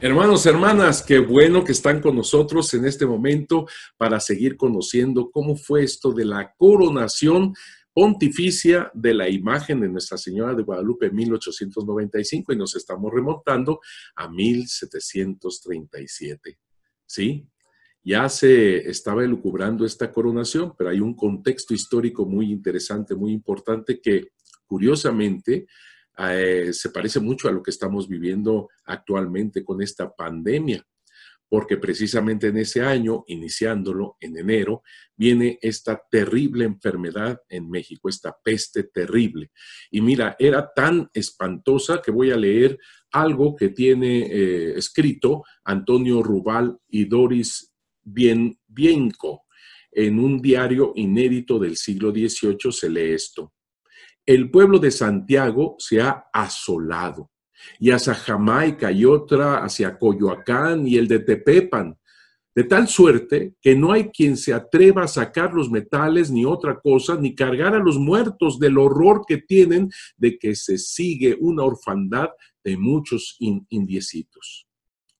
Hermanos, hermanas, qué bueno que están con nosotros en este momento para seguir conociendo cómo fue esto de la coronación pontificia de la imagen de Nuestra Señora de Guadalupe en 1895 y nos estamos remontando a 1737. ¿Sí? Ya se estaba elucubrando esta coronación, pero hay un contexto histórico muy interesante, muy importante, que curiosamente eh, se parece mucho a lo que estamos viviendo actualmente con esta pandemia, porque precisamente en ese año, iniciándolo en enero, viene esta terrible enfermedad en México, esta peste terrible. Y mira, era tan espantosa que voy a leer algo que tiene eh, escrito Antonio Rubal y Doris Bien, Bienco. En un diario inédito del siglo XVIII se lee esto. El pueblo de Santiago se ha asolado y hacia Jamaica y otra hacia Coyoacán y el de Tepepan, de tal suerte que no hay quien se atreva a sacar los metales ni otra cosa, ni cargar a los muertos del horror que tienen de que se sigue una orfandad de muchos indiecitos.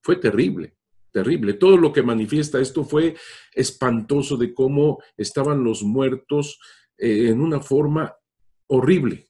Fue terrible terrible. Todo lo que manifiesta esto fue espantoso de cómo estaban los muertos eh, en una forma horrible.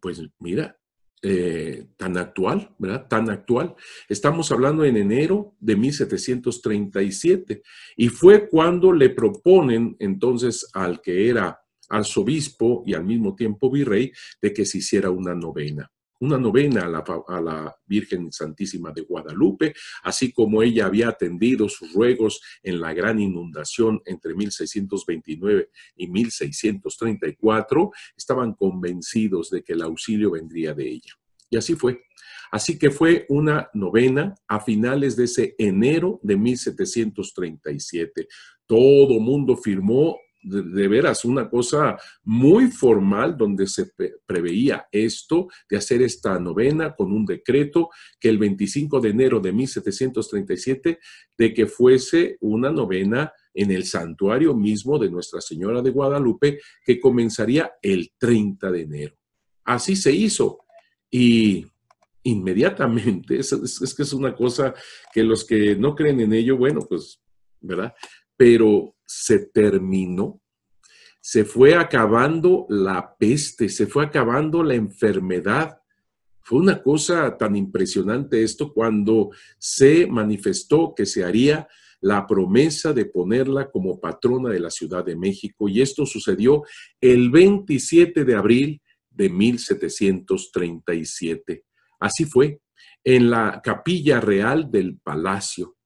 Pues mira, eh, tan actual, ¿verdad? Tan actual. Estamos hablando en enero de 1737 y fue cuando le proponen entonces al que era arzobispo y al mismo tiempo virrey de que se hiciera una novena una novena a la, Virgen Santísima de Guadalupe, así como ella había atendido sus ruegos en la gran inundación entre 1629 y 1634, estaban convencidos de que el auxilio vendría de ella. Y así fue. Así que fue una novena a finales de ese enero de 1737. Todo mundo firmó de, veras una cosa muy formal donde se preveía esto, de hacer esta novena con un decreto que el 25 de enero de 1737, de que fuese una novena en el santuario mismo de Nuestra Señora de Guadalupe, que comenzaría el 30 de enero. Así se hizo. Y inmediatamente, es, es que es una cosa que los que no creen en ello, bueno, pues, ¿verdad? Pero se terminó, se fue acabando la peste, se fue acabando la enfermedad. Fue una cosa tan impresionante esto cuando se manifestó que se haría la promesa de ponerla como patrona de la Ciudad de México y esto sucedió el 27 de abril de 1737. Así fue, en la capilla real del palacio.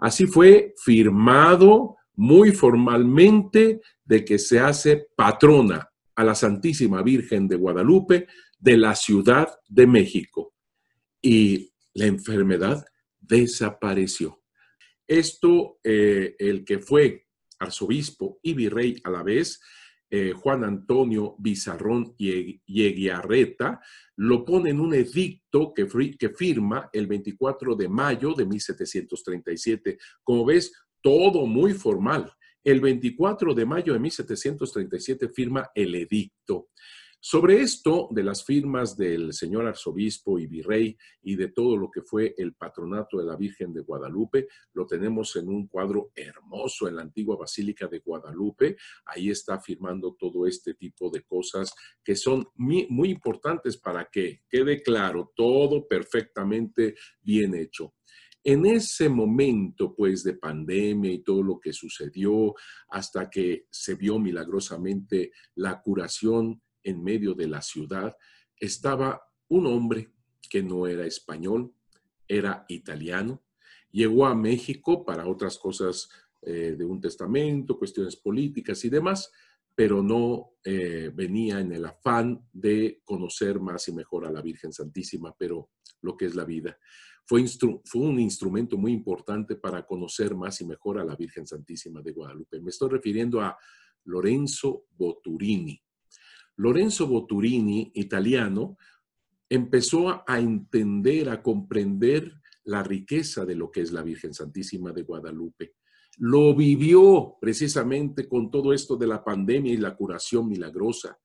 Así fue firmado muy formalmente de que se hace patrona a la Santísima Virgen de Guadalupe de la Ciudad de México. Y la enfermedad desapareció. Esto, eh, el que fue arzobispo y virrey a la vez, eh, Juan Antonio Bizarrón Yeguiarreta, lo pone en un edicto que, que firma el 24 de mayo de 1737. Como ves, todo muy formal. El 24 de mayo de 1737 firma el edicto. Sobre esto de las firmas del señor arzobispo y virrey y de todo lo que fue el patronato de la Virgen de Guadalupe, lo tenemos en un cuadro hermoso en la antigua Basílica de Guadalupe. Ahí está firmando todo este tipo de cosas que son muy, importantes para que quede claro todo perfectamente bien hecho. En ese momento, pues, de pandemia y todo lo que sucedió, hasta que se vio milagrosamente la curación en medio de la ciudad, estaba un hombre que no era español, era italiano, llegó a México para otras cosas eh, de un testamento, cuestiones políticas y demás, pero no eh, venía en el afán de conocer más y mejor a la Virgen Santísima, pero lo que es la vida. Fue, un instrumento muy importante para conocer más y mejor a la Virgen Santísima de Guadalupe. Me estoy refiriendo a Lorenzo Botturini. Lorenzo Botturini, italiano, empezó a entender, a comprender la riqueza de lo que es la Virgen Santísima de Guadalupe lo vivió precisamente con todo esto de la pandemia y la curación milagrosa.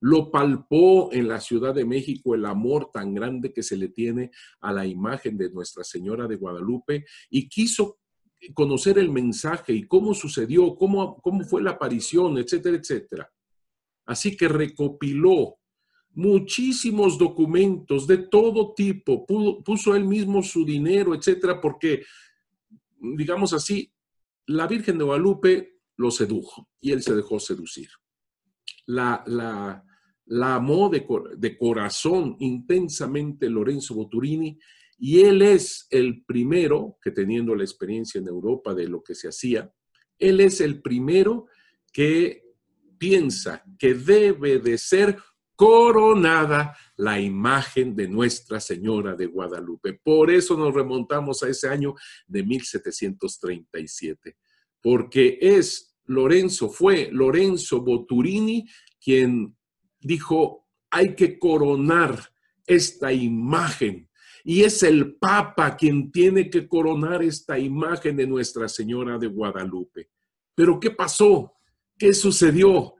Lo palpó en la Ciudad de México el amor tan grande que se le tiene a la imagen de Nuestra Señora de Guadalupe y quiso conocer el mensaje y cómo sucedió, cómo, cómo fue la aparición, etcétera, etcétera. Así que recopiló muchísimos documentos de todo tipo, puso él mismo su dinero, etcétera, porque, digamos así, la Virgen de Guadalupe lo sedujo y él se dejó seducir. La, la, amó de, de corazón intensamente Lorenzo Boturini y él es el primero, que teniendo la experiencia en Europa de lo que se hacía, él es el primero que piensa que debe de ser coronada la imagen de Nuestra Señora de Guadalupe. Por eso nos remontamos a ese año de 1737, porque es Lorenzo, fue Lorenzo Boturini quien dijo, hay que coronar esta imagen. Y es el Papa quien tiene que coronar esta imagen de Nuestra Señora de Guadalupe. Pero ¿qué pasó? ¿Qué sucedió?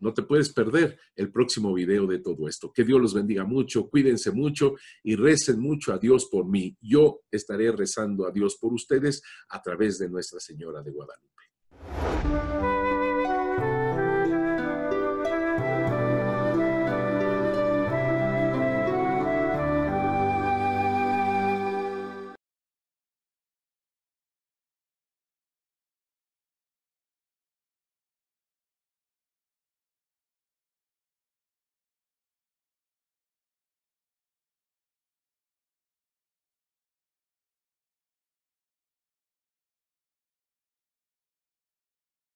No te puedes perder el próximo video de todo esto. Que Dios los bendiga mucho, cuídense mucho y recen mucho a Dios por mí. Yo estaré rezando a Dios por ustedes a través de Nuestra Señora de Guadalupe.